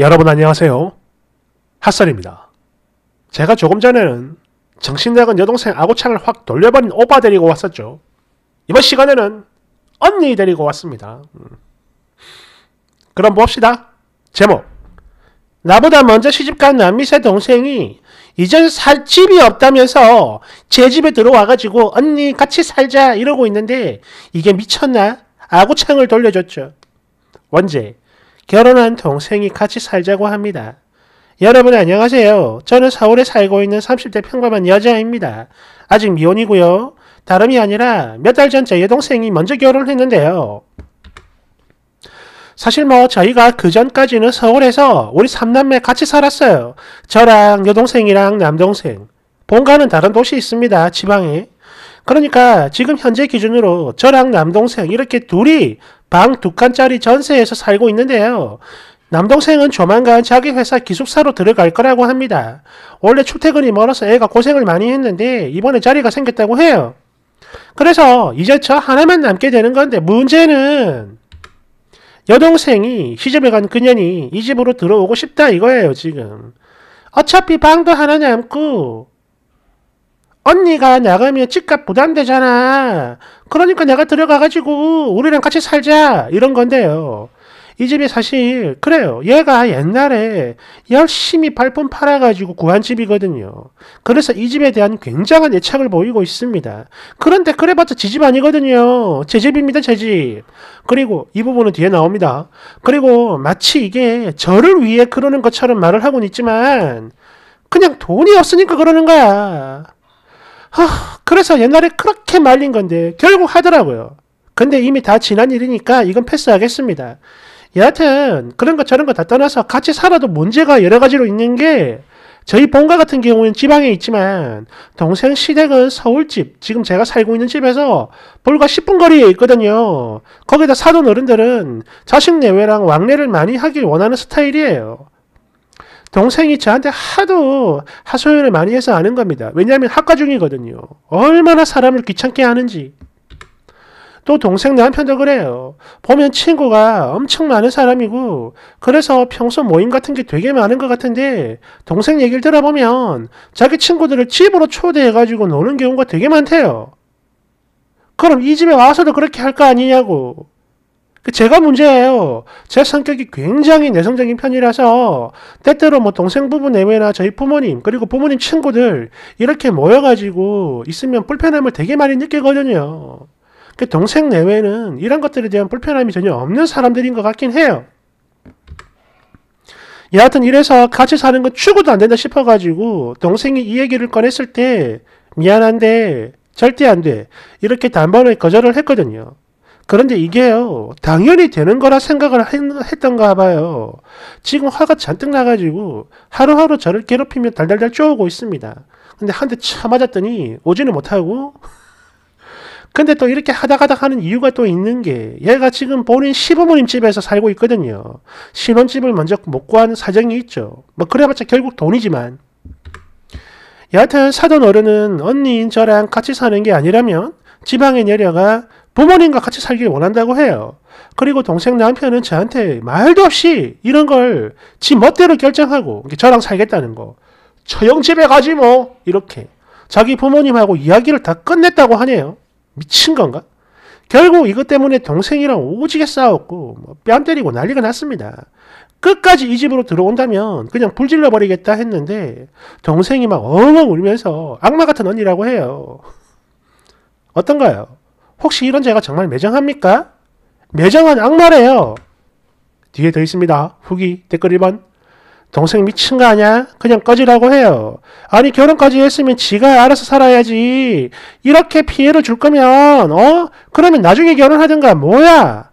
여러분 안녕하세요. 핫설입니다. 제가 조금 전에는 정신나간 여동생 아구창을 확 돌려버린 오빠 데리고 왔었죠. 이번 시간에는 언니 데리고 왔습니다. 음. 그럼 봅시다. 제목 나보다 먼저 시집간 남미세 동생이 이젠살 집이 없다면서 제 집에 들어와가지고 언니 같이 살자 이러고 있는데 이게 미쳤나? 아구창을 돌려줬죠. 원제 결혼한 동생이 같이 살자고 합니다. 여러분 안녕하세요. 저는 서울에 살고 있는 30대 평범한 여자입니다. 아직 미혼이고요. 다름이 아니라 몇 달 전 제 여동생이 먼저 결혼했는데요. 을 사실 뭐 저희가 그 전까지는 서울에서 우리 삼남매 같이 살았어요. 저랑 여동생이랑 남동생. 본가는 다른 도시에 있습니다. 지방에. 그러니까 지금 현재 기준으로 저랑 남동생 이렇게 둘이 방두 칸짜리 전세에서 살고 있는데요. 남동생은 조만간 자기 회사 기숙사로 들어갈 거라고 합니다. 원래 출퇴근이 멀어서 애가 고생을 많이 했는데 이번에 자리가 생겼다고 해요. 그래서 이제 저 하나만 남게 되는 건데 문제는 여동생이 시집에 간 그년이 이 집으로 들어오고 싶다 이거예요 지금. 어차피 방도 하나 남고 언니가 나가면 집값 부담되잖아. 그러니까 내가 들어가가지고 우리랑 같이 살자. 이런 건데요. 이 집이 사실 그래요. 얘가 옛날에 열심히 발품 팔아가지고 구한 집이거든요. 그래서 이 집에 대한 굉장한 애착을 보이고 있습니다. 그런데 그래봤자 지 집 아니거든요. 제 집입니다. 제 집. 그리고 이 부분은 뒤에 나옵니다. 그리고 마치 이게 저를 위해 그러는 것처럼 말을 하곤 있지만 그냥 돈이 없으니까 그러는 거야. 그래서 옛날에 그렇게 말린 건데 결국 하더라고요. 근데 이미 다 지난 일이니까 이건 패스하겠습니다. 여하튼 그런 것 저런 거다 떠나서 같이 살아도 문제가 여러 가지로 있는 게 저희 본가 같은 경우는 지방에 있지만 동생 시댁은 서울집, 지금 제가 살고 있는 집에서 불과 10분 거리에 있거든요. 거기다 사돈 어른들은 자식 내외랑 왕래를 많이 하길 원하는 스타일이에요. 동생이 저한테 하도 하소연을 많이 해서 아는 겁니다. 왜냐하면 학과 중이거든요. 얼마나 사람을 귀찮게 하는지. 또 동생 남편도 그래요. 보면 친구가 엄청 많은 사람이고 그래서 평소 모임 같은 게 되게 많은 것 같은데 동생 얘기를 들어보면 자기 친구들을 집으로 초대해가지고 노는 경우가 되게 많대요. 그럼 이 집에 와서도 그렇게 할 거 아니냐고. 그 제가 문제예요. 제 성격이 굉장히 내성적인 편이라서 때때로 뭐 동생 부부 내외나 저희 부모님 그리고 부모님 친구들 이렇게 모여가지고 있으면 불편함을 되게 많이 느끼거든요. 그 동생 내외는 이런 것들에 대한 불편함이 전혀 없는 사람들인 것 같긴 해요. 여하튼 이래서 같이 사는 건 추구도 안 된다 싶어가지고 동생이 이 얘기를 꺼냈을 때 미안한데 절대 안 돼. 이렇게 단번에 거절을 했거든요. 그런데 이게요, 당연히 되는 거라 생각을 했던가 봐요. 지금 화가 잔뜩 나가지고 하루하루 저를 괴롭히며 달달달 쪼고 있습니다. 근데 한 대 차 맞았더니 오지는 못하고, 근데 또 이렇게 하다가다 하는 이유가 또 있는 게 얘가 지금 본인 시부모님 집에서 살고 있거든요. 신혼집을 먼저 못 구하는 사정이 있죠. 뭐 그래봤자 결국 돈이지만. 여하튼 사돈 어른은 언니인 저랑 같이 사는 게 아니라면 지방에 내려가 부모님과 같이 살길 원한다고 해요. 그리고 동생 남편은 저한테 말도 없이 이런 걸 지 멋대로 결정하고 저랑 살겠다는 거. 처형집에 가지 뭐 이렇게 자기 부모님하고 이야기를 다 끝냈다고 하네요. 미친 건가? 결국 이것 때문에 동생이랑 오지게 싸웠고 뭐 뺨 때리고 난리가 났습니다. 끝까지 이 집으로 들어온다면 그냥 불질러 버리겠다 했는데 동생이 막 엉엉 울면서 악마 같은 언니라고 해요. 어떤가요? 혹시 이런 제가 정말 매정합니까? 매정한 악마래요. 뒤에 더 있습니다. 후기 댓글 1번 동생 미친 거 아냐? 그냥 꺼지라고 해요. 아니 결혼까지 했으면 지가 알아서 살아야지. 이렇게 피해를 줄 거면 어? 그러면 나중에 결혼하든가 뭐야?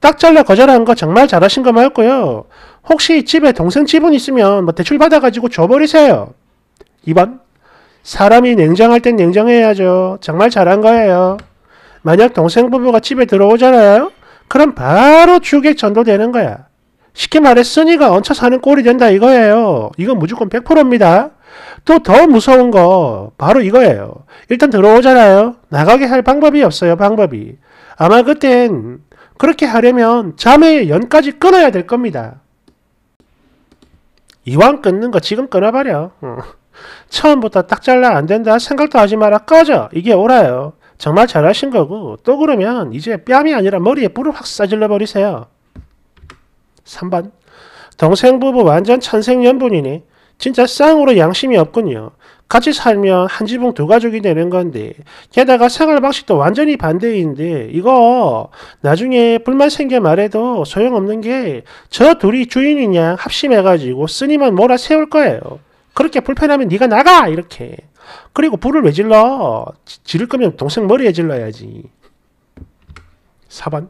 딱 잘라 거절한 거 정말 잘하신 거 맞고요. 혹시 집에 동생 지분 있으면 뭐 대출 받아가지고 줘버리세요. 2번 사람이 냉정할 땐 냉정해야죠. 정말 잘한 거예요. 만약 동생 부부가 집에 들어오잖아요? 그럼 바로 주객 전도되는 거야. 쉽게 말해 쓰니가 얹혀 사는 꼴이 된다 이거예요. 이건 무조건 100%입니다. 또 더 무서운 거 바로 이거예요. 일단 들어오잖아요. 나가게 할 방법이 없어요. 방법이. 아마 그땐 그렇게 하려면 자매의 연까지 끊어야 될 겁니다. 이왕 끊는 거 지금 끊어버려. 처음부터 딱 잘라 안 된다 생각도 하지 마라 꺼져. 이게 옳아요. 정말 잘하신 거고 또 그러면 이제 뺨이 아니라 머리에 뿔을 확 싸질러 버리세요. 3번 동생 부부 완전 천생연분이니 진짜 쌍으로 양심이 없군요. 같이 살면 한 지붕 두 가족이 되는 건데 게다가 생활 방식도 완전히 반대인데 이거 나중에 불만 생겨 말해도 소용없는 게 저 둘이 주인이냐 합심해가지고 쓰니만 몰아세울 거예요. 그렇게 불편하면 네가 나가 이렇게. 그리고 불을 왜 질러? 지를 거면 동생 머리에 질러야지. 4번.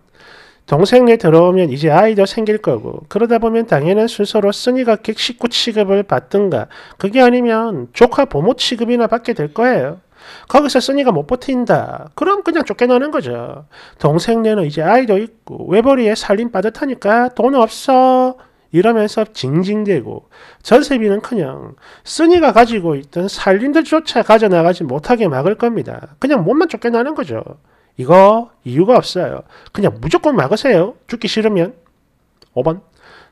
동생네 들어오면 이제 아이도 생길 거고 그러다 보면 당연한 순서로 쓰니가객 식구 취급을 받든가 그게 아니면 조카 보모 취급이나 받게 될 거예요. 거기서 쓰니가 못 버틴다. 그럼 그냥 쫓겨나는 거죠. 동생네는 이제 아이도 있고 외벌이에 살림 빠듯하니까 돈 없어. 이러면서 징징대고 전세비는 그냥 쓰니가 가지고 있던 살림들조차 가져나가지 못하게 막을 겁니다. 그냥 몸만 쫓겨나는 거죠. 이거 이유가 없어요. 그냥 무조건 막으세요. 죽기 싫으면. 5번.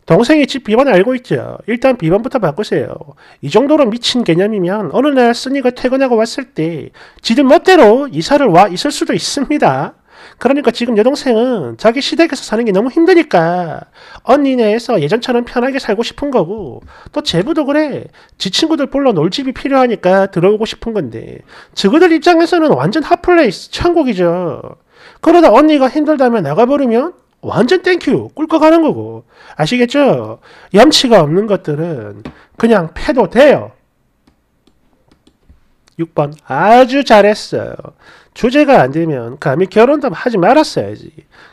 동생이 집 비번 알고 있죠. 일단 비번부터 바꾸세요. 이 정도로 미친 개념이면 어느 날 쓰니가 퇴근하고 왔을 때 지들 멋대로 이사를 와 있을 수도 있습니다. 그러니까 지금 여동생은 자기 시댁에서 사는 게 너무 힘드니까 언니네에서 예전처럼 편하게 살고 싶은 거고 또 제부도 그래. 지 친구들 불러놀 집이 필요하니까 들어오고 싶은 건데 저그들 입장에서는 완전 핫플레이스 천국이죠. 그러다 언니가 힘들다면 나가버리면 완전 땡큐 꿀꺽하는 거고 아시겠죠? 염치가 없는 것들은 그냥 패도 돼요. 6번 아주 잘했어요. 주제가 안 되면 감히 결혼도 하지 말았어야지.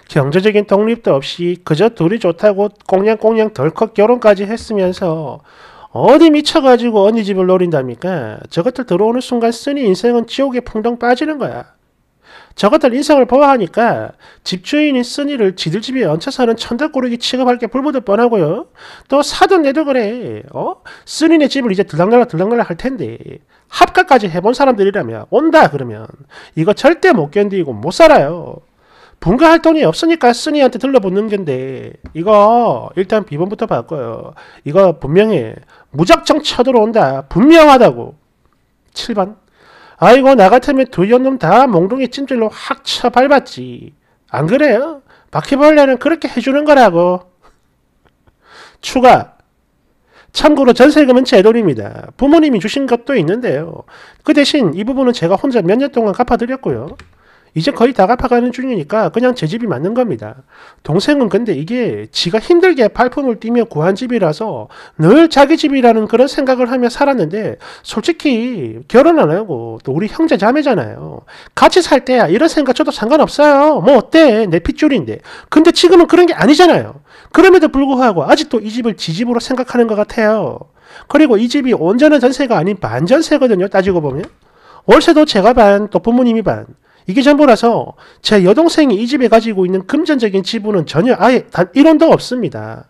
경제적인 독립도 없이 그저 둘이 좋다고 꽁냥꽁냥 덜컥 결혼까지 했으면서 어디 미쳐가지고 언니 집을 노린답니까? 저것들 들어오는 순간 쓰니 인생은 지옥에 풍덩 빠지는 거야. 저것들 인생을 보아하니까 집주인인 쓰니를 지들 집에 얹혀 사는 천덕꾸러기 취급할 게 불보듯 뻔하고요. 또 사돈 내도 그래. 어? 쓰니네 집을 이제 들락날락 들락날락 할 텐데 합가까지 해본 사람들이라면 온다 그러면 이거 절대 못 견디고 못 살아요. 분가할 돈이 없으니까 쓰니한테 들러붙는 건데 이거 일단 비번부터 바꿔요. 이거 분명히 무작정 쳐들어온다. 분명하다고. 7번 아이고 나 같으면 두 연놈 다 몽둥이 찜질로 확 쳐 밟았지. 안 그래요? 바퀴벌레는 그렇게 해주는 거라고. 추가 참고로 전세금은 제 돈입니다. 부모님이 주신 것도 있는데요. 그 대신 이 부분은 제가 혼자 몇 년 동안 갚아드렸고요. 이제 거의 다 갚아가는 중이니까 그냥 제 집이 맞는 겁니다. 동생은 근데 이게 지가 힘들게 발품을 뛰며 구한 집이라서 늘 자기 집이라는 그런 생각을 하며 살았는데 솔직히 결혼 안 하고 또 우리 형제 자매잖아요. 같이 살 때야 이런 생각 저도 상관없어요. 뭐 어때 내 핏줄인데. 근데 지금은 그런 게 아니잖아요. 그럼에도 불구하고 아직도 이 집을 지집으로 생각하는 것 같아요. 그리고 이 집이 온전한 전세가 아닌 반전세거든요. 따지고 보면. 월세도 제가 반, 또 부모님이 반. 이게 전부라서 제 여동생이 이 집에 가지고 있는 금전적인 지분은 전혀 아예 단 1원도 없습니다.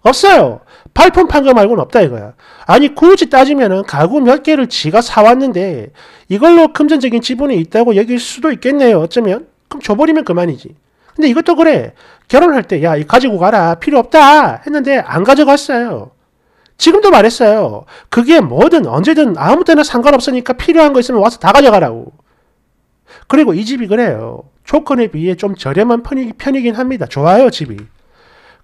없어요. 발품 판거 말고는 없다 이거야. 아니 굳이 따지면은 가구 몇 개를 지가 사왔는데 이걸로 금전적인 지분이 있다고 여길 수도 있겠네요. 어쩌면 그럼 줘버리면 그만이지. 근데 이것도 그래. 결혼할 때, 야, 이 가지고 가라. 필요 없다. 했는데 안 가져갔어요. 지금도 말했어요. 그게 뭐든 언제든 아무 때나 상관없으니까 필요한 거 있으면 와서 다 가져가라고. 그리고 이 집이 그래요. 조건에 비해 좀 저렴한 편이, 편이긴 합니다. 좋아요, 집이.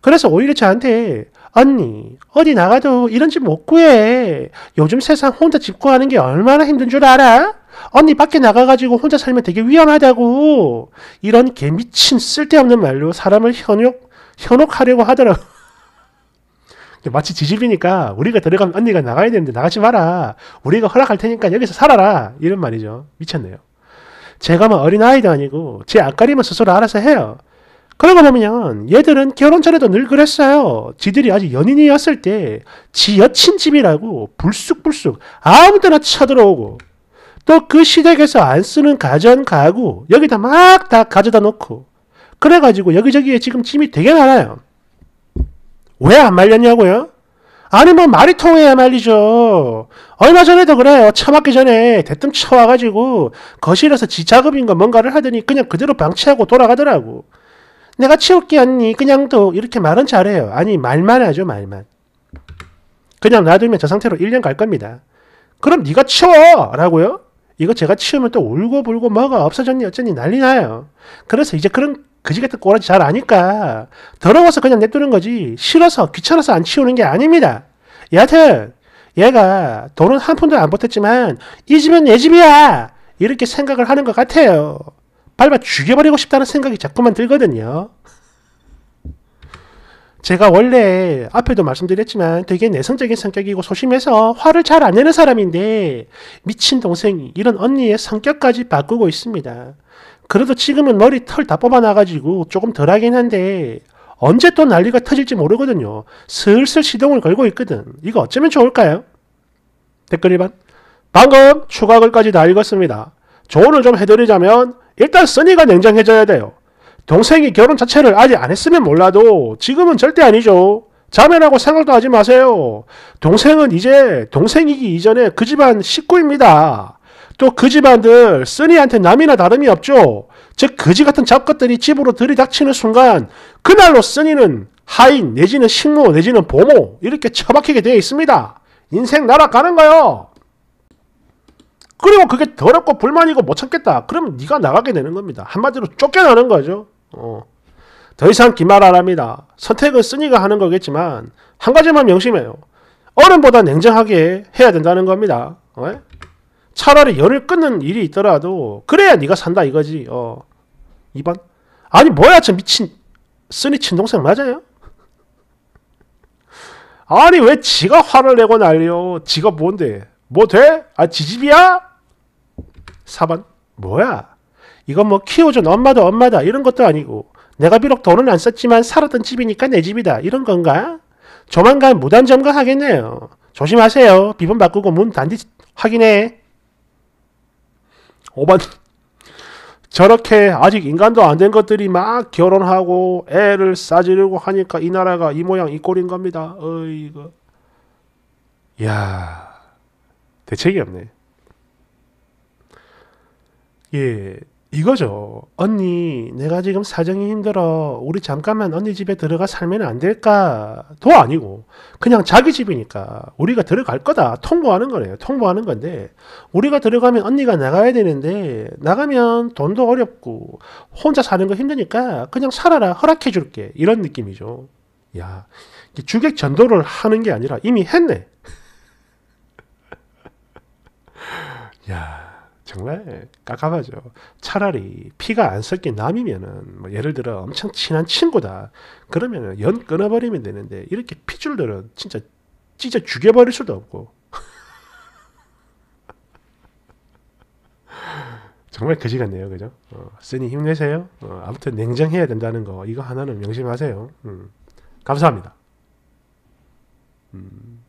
그래서 오히려 저한테 언니 어디 나가도 이런 집 못 구해. 요즘 세상 혼자 집 구하는 게 얼마나 힘든 줄 알아? 언니 밖에 나가가지고 혼자 살면 되게 위험하다고 이런 개미친 쓸데없는 말로 사람을 현혹 현혹하려고 하더라고. 마치 지집이니까 우리가 들어가면 언니가 나가야 되는데 나가지 마라. 우리가 허락할 테니까 여기서 살아라. 이런 말이죠. 미쳤네요. 제가 뭐 어린아이도 아니고 제 앞가림은 스스로 알아서 해요. 그러고 보면 얘들은 결혼 전에도 늘 그랬어요. 지들이 아직 연인이었을 때 지 여친 집이라고 불쑥불쑥 아무 데나 쳐들어오고 또그 시댁에서 안 쓰는 가전 가구 여기다 막 다 가져다 놓고 그래가지고 여기저기에 지금 짐이 되게 많아요. 왜 안 말렸냐고요? 아니 뭐 말이 통해야 말리죠. 얼마 전에도 그래요. 처맞기 전에 대뜸 쳐와가지고 거실에서 지 작업인가 뭔가를 하더니 그냥 그대로 방치하고 돌아가더라고. 내가 치울게 언니 그냥 또 이렇게 말은 잘해요. 아니 말만 하죠 말만. 그냥 놔두면 저 상태로 1년 갈 겁니다. 그럼 네가 치워! 라고요? 이거 제가 치우면 또 울고불고 뭐가 없어졌니 어쩌니 난리 나요. 그래서 이제 그런 그지 같은 꼬라지 잘 아니까 더러워서 그냥 냅두는 거지 싫어서 귀찮아서 안 치우는 게 아닙니다. 여하튼 얘가 돈은 한 푼도 안 보탰지만 이 집은 내 집이야 이렇게 생각을 하는 것 같아요. 밟아 죽여버리고 싶다는 생각이 자꾸만 들거든요. 제가 원래 앞에도 말씀드렸지만 되게 내성적인 성격이고 소심해서 화를 잘 안 내는 사람인데 미친 동생이 이런 언니의 성격까지 바꾸고 있습니다. 그래도 지금은 머리 털 다 뽑아놔가지고 조금 덜하긴 한데 언제 또 난리가 터질지 모르거든요. 슬슬 시동을 걸고 있거든. 이거 어쩌면 좋을까요? 댓글 1번. 방금 추가 글까지 다 읽었습니다. 조언을 좀 해드리자면 일단 써니가 냉정해져야 돼요. 동생이 결혼 자체를 아직 안 했으면 몰라도 지금은 절대 아니죠. 자매라고 생각도 하지 마세요. 동생은 이제 동생이기 이전에 그 집안 식구입니다. 또 그 집안들 쓰니한테 남이나 다름이 없죠. 즉 거지 같은 잡것들이 집으로 들이닥치는 순간 그날로 쓰니는 하인 내지는 식모 내지는 보모 이렇게 처박히게 되어 있습니다. 인생 날아가는 거요. 그리고 그게 더럽고 불만이고 못 참겠다. 그럼 네가 나가게 되는 겁니다. 한마디로 쫓겨나는 거죠. 어. 더 이상 기말하랍니다. 선택은 쓰니가 하는 거겠지만 한 가지만 명심해요. 어른보다 냉정하게 해야 된다는 겁니다. 어? 차라리 연을 끊는 일이 있더라도 그래야 네가 산다 이거지. 어. 2번 아니 뭐야 저 미친 쓰니 친동생 맞아요? 아니 왜 지가 화를 내고 난리요? 지가 뭔데? 뭐 돼? 아 지집이야? 4번 뭐야? 이건 뭐 키워준 엄마도 엄마다 이런 것도 아니고 내가 비록 돈은 안 썼지만 살았던 집이니까 내 집이다 이런 건가? 조만간 무단점거 하겠네요. 조심하세요. 비번 바꾸고 문단디 확인해. 5번 저렇게 아직 인간도 안 된 것들이 막 결혼하고 애를 싸지려고 하니까 이 나라가 이 모양 이 꼴인 겁니다. 어이구야 대책이 없네. 예. 이거죠. 언니, 내가 지금 사정이 힘들어. 우리 잠깐만 언니 집에 들어가 살면 안 될까? 도 아니고, 그냥 자기 집이니까 우리가 들어갈 거다. 통보하는 거래요. 통보하는 건데, 우리가 들어가면 언니가 나가야 되는데, 나가면 돈도 어렵고, 혼자 사는 거 힘드니까 그냥 살아라. 허락해 줄게. 이런 느낌이죠. 야, 주객 전도를 하는 게 아니라 이미 했네. 야. 정말 깝깝하죠. 차라리 피가 안 섞인 남이면은 뭐 예를 들어 엄청 친한 친구다. 그러면은 연 끊어버리면 되는데 이렇게 피줄들은 진짜 찢어 죽여버릴 수도 없고 정말 그지 같네요. 그죠? 어, 쓰니 힘내세요. 어, 아무튼 냉정해야 된다는 거 이거 하나는 명심하세요. 음, 감사합니다. 음.